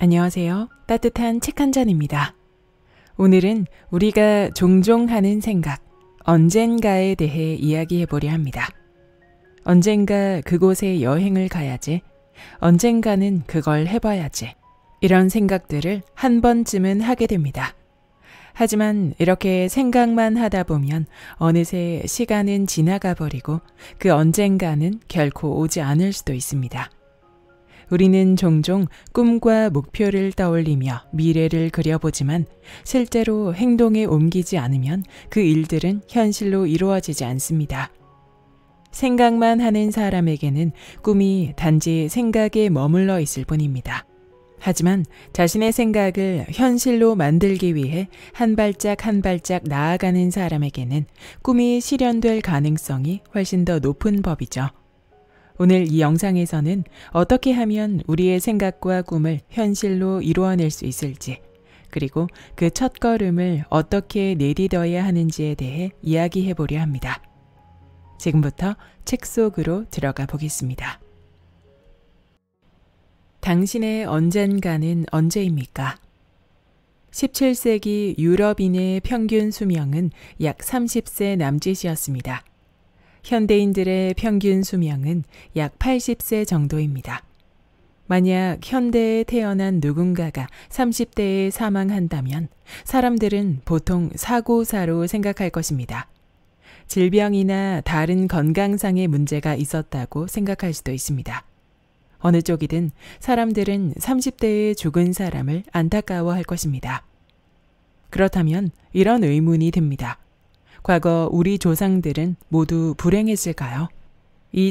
안녕하세요. 따뜻한 책 한 잔입니다. 오늘은 우리가 종종 하는 생각, 언젠가에 대해 이야기해 보려 합니다. 언젠가 그곳에 여행을 가야지. 언젠가는 그걸 해봐야지. 이런 생각들을 한 번쯤은 하게 됩니다. 하지만 이렇게 생각만 하다 보면 어느새 시간은 지나가 버리고 그 언젠가는 결코 오지 않을 수도 있습니다. 우리는 종종 꿈과 목표를 떠올리며 미래를 그려보지만 실제로 행동에 옮기지 않으면 그 일들은 현실로 이루어지지 않습니다. 생각만 하는 사람에게는 꿈이 단지 생각에 머물러 있을 뿐입니다. 하지만 자신의 생각을 현실로 만들기 위해 한 발짝 한 발짝 나아가는 사람에게는 꿈이 실현될 가능성이 훨씬 더 높은 법이죠. 오늘 이 영상에서는 어떻게 하면 우리의 생각과 꿈을 현실로 이루어낼 수 있을지, 그리고 그 첫걸음을 어떻게 내딛어야 하는지에 대해 이야기해 보려 합니다. 지금부터 책 속으로 들어가 보겠습니다. 당신의 언젠가는 언제입니까? 17세기 유럽인의 평균 수명은 약 30세 남짓이었습니다. 현대인들의 평균 수명은 약 80세 정도입니다. 만약 현대에 태어난 누군가가 30대에 사망한다면 사람들은 보통 사고사로 생각할 것입니다. 질병이나 다른 건강상의 문제가 있었다고 생각할 수도 있습니다. 어느 쪽이든 사람들은 30대에 죽은 사람을 안타까워할 것입니다. 그렇다면 이런 의문이 듭니다. 과거 우리 조상들은 모두 불행해질까요이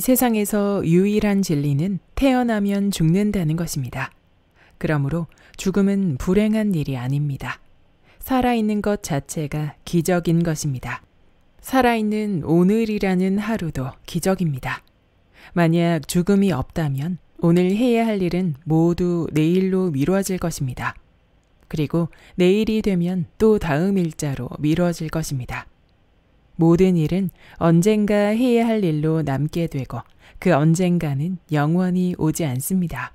세상에서 유일한 진리는 태어나면 죽는다는 것입니다. 그러므로 죽음은 불행한 일이 아닙니다. 살아있는 것 자체가 기적인 것입니다. 살아있는 오늘이라는 하루도 기적입니다. 만약 죽음이 없다면 오늘 해야 할 일은 모두 내일로 미뤄질 것입니다. 그리고 내일이 되면 또 다음 일자로 미뤄질 것입니다. 모든 일은 언젠가 해야 할 일로 남게 되고 그 언젠가는 영원히 오지 않습니다.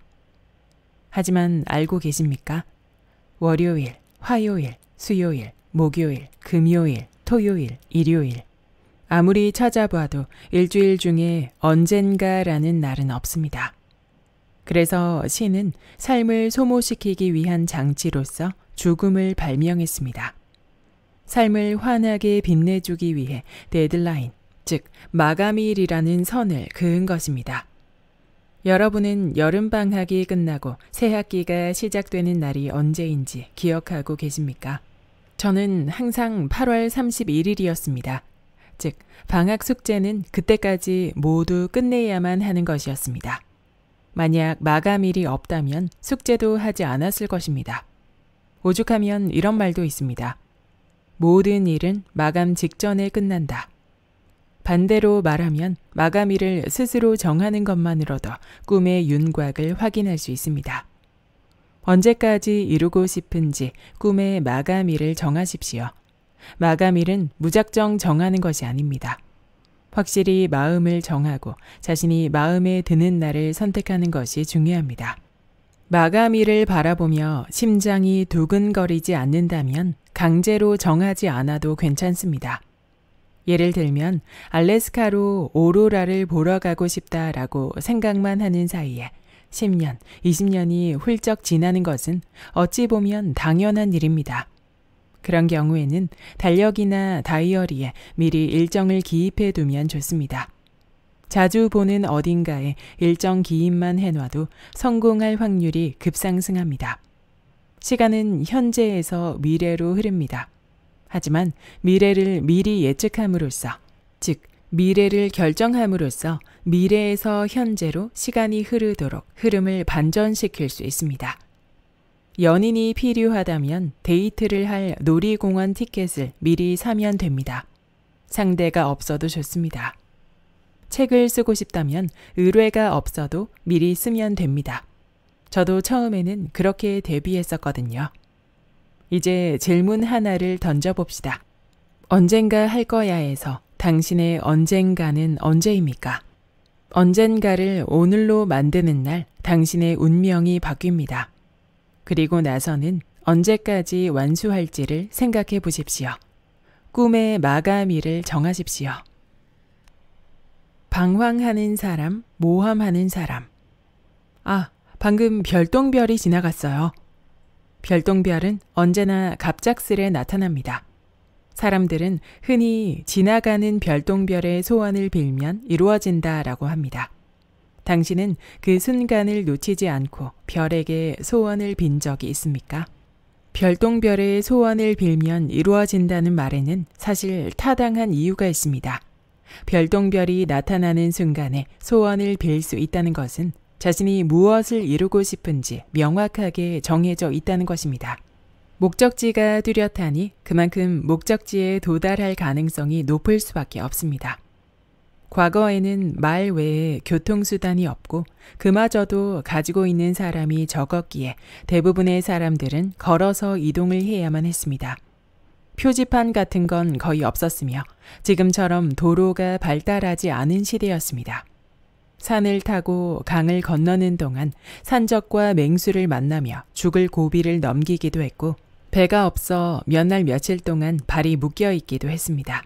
하지만 알고 계십니까? 월요일, 화요일, 수요일, 목요일, 금요일, 토요일, 일요일. 아무리 찾아봐도 일주일 중에 언젠가라는 날은 없습니다. 그래서 신은 삶을 소모시키기 위한 장치로서 죽음을 발명했습니다. 삶을 환하게 빛내주기 위해 데드라인, 즉 마감일이라는 선을 그은 것입니다. 여러분은 여름방학이 끝나고 새학기가 시작되는 날이 언제인지 기억하고 계십니까? 저는 항상 8월 31일이었습니다. 즉, 방학 숙제는 그때까지 모두 끝내야만 하는 것이었습니다. 만약 마감일이 없다면 숙제도 하지 않았을 것입니다. 오죽하면 이런 말도 있습니다. 모든 일은 마감 직전에 끝난다. 반대로 말하면 마감일을 스스로 정하는 것만으로도 꿈의 윤곽을 확인할 수 있습니다. 언제까지 이루고 싶은지 꿈의 마감일을 정하십시오. 마감일은 무작정 정하는 것이 아닙니다. 확실히 마음을 정하고 자신이 마음에 드는 날을 선택하는 것이 중요합니다. 마감일을 바라보며 심장이 두근거리지 않는다면 강제로 정하지 않아도 괜찮습니다. 예를 들면 알래스카로 오로라를 보러 가고 싶다라고 생각만 하는 사이에 10년, 20년이 훌쩍 지나는 것은 어찌 보면 당연한 일입니다. 그런 경우에는 달력이나 다이어리에 미리 일정을 기입해 두면 좋습니다. 자주 보는 어딘가에 일정 기입만 해놔도 성공할 확률이 급상승합니다. 시간은 현재에서 미래로 흐릅니다. 하지만 미래를 미리 예측함으로써, 즉, 미래를 결정함으로써 미래에서 현재로 시간이 흐르도록 흐름을 반전시킬 수 있습니다. 연인이 필요하다면 데이트를 할 놀이공원 티켓을 미리 사면 됩니다. 상대가 없어도 좋습니다. 책을 쓰고 싶다면 의뢰가 없어도 미리 쓰면 됩니다. 저도 처음에는 그렇게 대비했었거든요. 이제 질문 하나를 던져봅시다. 언젠가 할 거야 에서 당신의 언젠가는 언제입니까? 언젠가를 오늘로 만드는 날 당신의 운명이 바뀝니다. 그리고 나서는 언제까지 완수할지를 생각해 보십시오. 꿈의 마감일을 정하십시오. 방황하는 사람, 모함하는 사람. 아, 방금 별똥별이 지나갔어요. 별똥별은 언제나 갑작스레 나타납니다. 사람들은 흔히 지나가는 별똥별의 소원을 빌면 이루어진다라고 합니다. 당신은 그 순간을 놓치지 않고 별에게 소원을 빈 적이 있습니까? 별똥별의 소원을 빌면 이루어진다는 말에는 사실 타당한 이유가 있습니다. 별똥별이 나타나는 순간에 소원을 빌 수 있다는 것은 자신이 무엇을 이루고 싶은지 명확하게 정해져 있다는 것입니다. 목적지가 뚜렷하니 그만큼 목적지에 도달할 가능성이 높을 수밖에 없습니다. 과거에는 말 외에 교통수단이 없고 그마저도 가지고 있는 사람이 적었기에 대부분의 사람들은 걸어서 이동을 해야만 했습니다. 표지판 같은 건 거의 없었으며 지금처럼 도로가 발달하지 않은 시대였습니다. 산을 타고 강을 건너는 동안 산적과 맹수를 만나며 죽을 고비를 넘기기도 했고 배가 없어 몇 날 며칠 동안 발이 묶여 있기도 했습니다.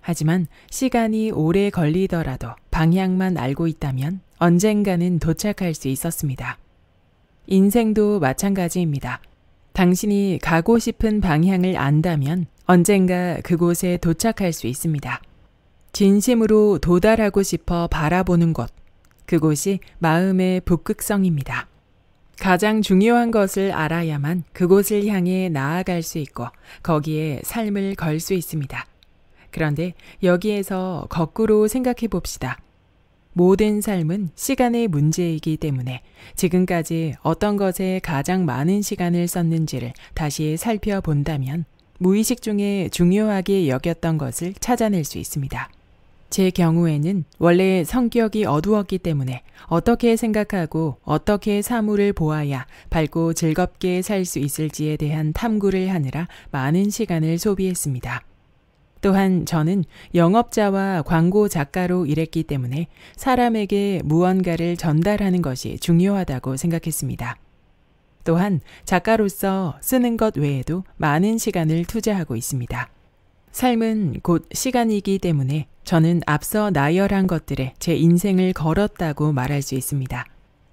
하지만 시간이 오래 걸리더라도 방향만 알고 있다면 언젠가는 도착할 수 있었습니다. 인생도 마찬가지입니다. 당신이 가고 싶은 방향을 안다면 언젠가 그곳에 도착할 수 있습니다. 진심으로 도달하고 싶어 바라보는 것. 그곳이 마음의 북극성입니다. 가장 중요한 것을 알아야만 그곳을 향해 나아갈 수 있고 거기에 삶을 걸 수 있습니다. 그런데 여기에서 거꾸로 생각해 봅시다. 모든 삶은 시간의 문제이기 때문에 지금까지 어떤 것에 가장 많은 시간을 썼는지를 다시 살펴본다면 무의식 중에 중요하게 여겼던 것을 찾아낼 수 있습니다. 제 경우에는 원래 성격이 어두웠기 때문에 어떻게 생각하고 어떻게 사물을 보아야 밝고 즐겁게 살 수 있을지에 대한 탐구를 하느라 많은 시간을 소비했습니다. 또한 저는 영업자와 광고 작가로 일했기 때문에 사람에게 무언가를 전달하는 것이 중요하다고 생각했습니다. 또한 작가로서 쓰는 것 외에도 많은 시간을 투자하고 있습니다. 삶은 곧 시간이기 때문에 저는 앞서 나열한 것들에 제 인생을 걸었다고 말할 수 있습니다.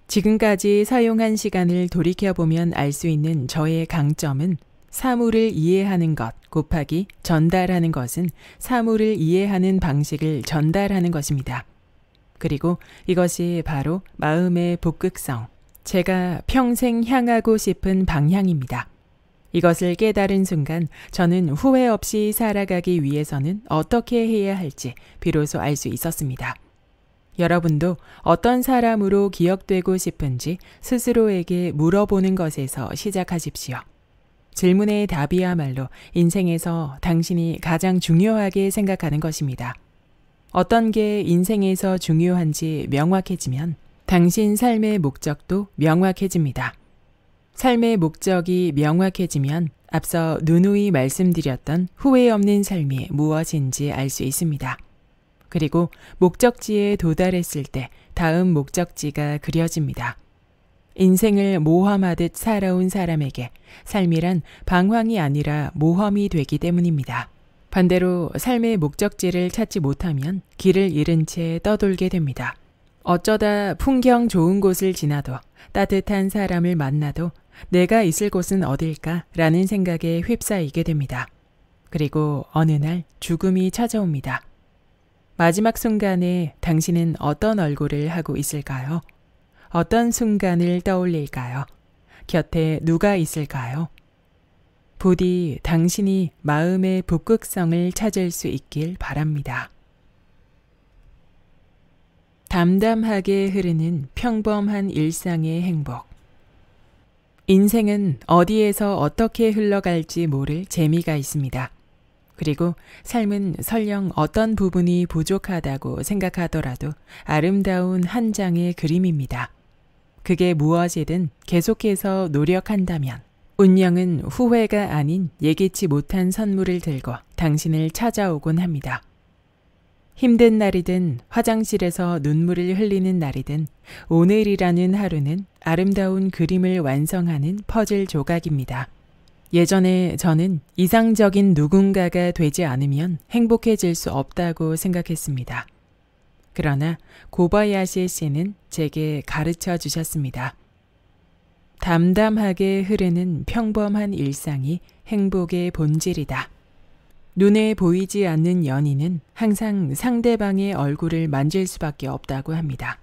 지금까지 사용한 시간을 돌이켜보면 알 수 있는 저의 강점은 사물을 이해하는 것 곱하기 전달하는 것은 사물을 이해하는 방식을 전달하는 것입니다. 그리고 이것이 바로 마음의 복극성, 제가 평생 향하고 싶은 방향입니다. 이것을 깨달은 순간 저는 후회 없이 살아가기 위해서는 어떻게 해야 할지 비로소 알 수 있었습니다. 여러분도 어떤 사람으로 기억되고 싶은지 스스로에게 물어보는 것에서 시작하십시오. 질문의 답이야말로 인생에서 당신이 가장 중요하게 생각하는 것입니다. 어떤 게 인생에서 중요한지 명확해지면 당신 삶의 목적도 명확해집니다. 삶의 목적이 명확해지면 앞서 누누이 말씀드렸던 후회 없는 삶이 무엇인지 알 수 있습니다. 그리고 목적지에 도달했을 때 다음 목적지가 그려집니다. 인생을 모험하듯 살아온 사람에게 삶이란 방황이 아니라 모험이 되기 때문입니다. 반대로 삶의 목적지를 찾지 못하면 길을 잃은 채 떠돌게 됩니다. 어쩌다 풍경 좋은 곳을 지나도 따뜻한 사람을 만나도 내가 있을 곳은 어딜까? 라는 생각에 휩싸이게 됩니다. 그리고 어느 날 죽음이 찾아옵니다. 마지막 순간에 당신은 어떤 얼굴을 하고 있을까요? 어떤 순간을 떠올릴까요? 곁에 누가 있을까요? 부디 당신이 마음의 북극성을 찾을 수 있길 바랍니다. 담담하게 흐르는 평범한 일상의 행복. 인생은 어디에서 어떻게 흘러갈지 모를 재미가 있습니다. 그리고 삶은 설령 어떤 부분이 부족하다고 생각하더라도 아름다운 한 장의 그림입니다. 그게 무엇이든 계속해서 노력한다면 운명은 후회가 아닌 예기치 못한 선물을 들고 당신을 찾아오곤 합니다. 힘든 날이든 화장실에서 눈물을 흘리는 날이든 오늘이라는 하루는 아름다운 그림을 완성하는 퍼즐 조각입니다. 예전에 저는 이상적인 누군가가 되지 않으면 행복해질 수 없다고 생각했습니다. 그러나 고바야시 씨는 제게 가르쳐 주셨습니다. 담담하게 흐르는 평범한 일상이 행복의 본질이다. 눈에 보이지 않는 연인은 항상 상대방의 얼굴을 만질 수밖에 없다고 합니다.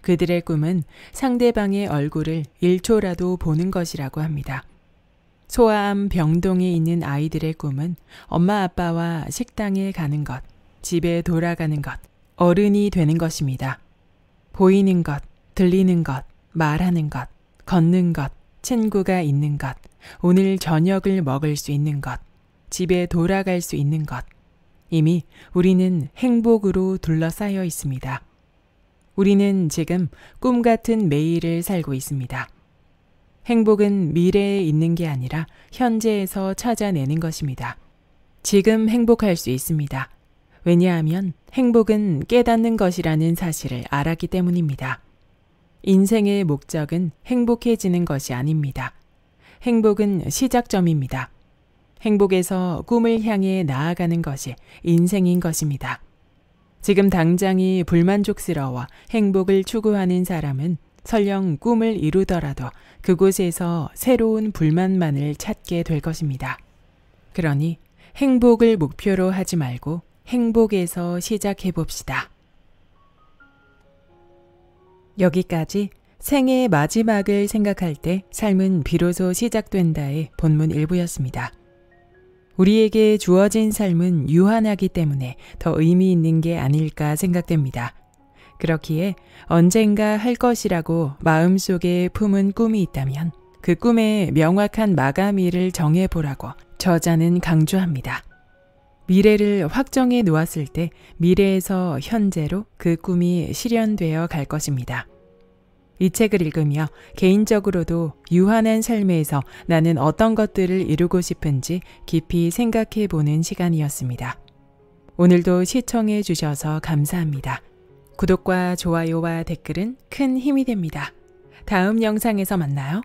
그들의 꿈은 상대방의 얼굴을 1초라도 보는 것이라고 합니다. 소아암 병동에 있는 아이들의 꿈은 엄마 아빠와 식당에 가는 것, 집에 돌아가는 것, 어른이 되는 것입니다. 보이는 것, 들리는 것, 말하는 것, 걷는 것, 친구가 있는 것, 오늘 저녁을 먹을 수 있는 것, 집에 돌아갈 수 있는 것. 이미 우리는 행복으로 둘러싸여 있습니다. 우리는 지금 꿈 같은 매일을 살고 있습니다. 행복은 미래에 있는 게 아니라 현재에서 찾아내는 것입니다. 지금 행복할 수 있습니다. 왜냐하면 행복은 깨닫는 것이라는 사실을 알았기 때문입니다. 인생의 목적은 행복해지는 것이 아닙니다. 행복은 시작점입니다. 행복에서 꿈을 향해 나아가는 것이 인생인 것입니다. 지금 당장이 불만족스러워 행복을 추구하는 사람은 설령 꿈을 이루더라도 그곳에서 새로운 불만만을 찾게 될 것입니다. 그러니 행복을 목표로 하지 말고 행복에서 시작해 봅시다. 여기까지 생의 마지막을 생각할 때 삶은 비로소 시작된다의 본문 일부였습니다. 우리에게 주어진 삶은 유한하기 때문에 더 의미 있는 게 아닐까 생각됩니다. 그렇기에 언젠가 할 것이라고 마음속에 품은 꿈이 있다면 그 꿈에 명확한 마감일을 정해보라고 저자는 강조합니다. 미래를 확정해 놓았을 때 미래에서 현재로 그 꿈이 실현되어 갈 것입니다. 이 책을 읽으며 개인적으로도 유한한 삶에서 나는 어떤 것들을 이루고 싶은지 깊이 생각해 보는 시간이었습니다. 오늘도 시청해 주셔서 감사합니다. 구독과 좋아요와 댓글은 큰 힘이 됩니다. 다음 영상에서 만나요.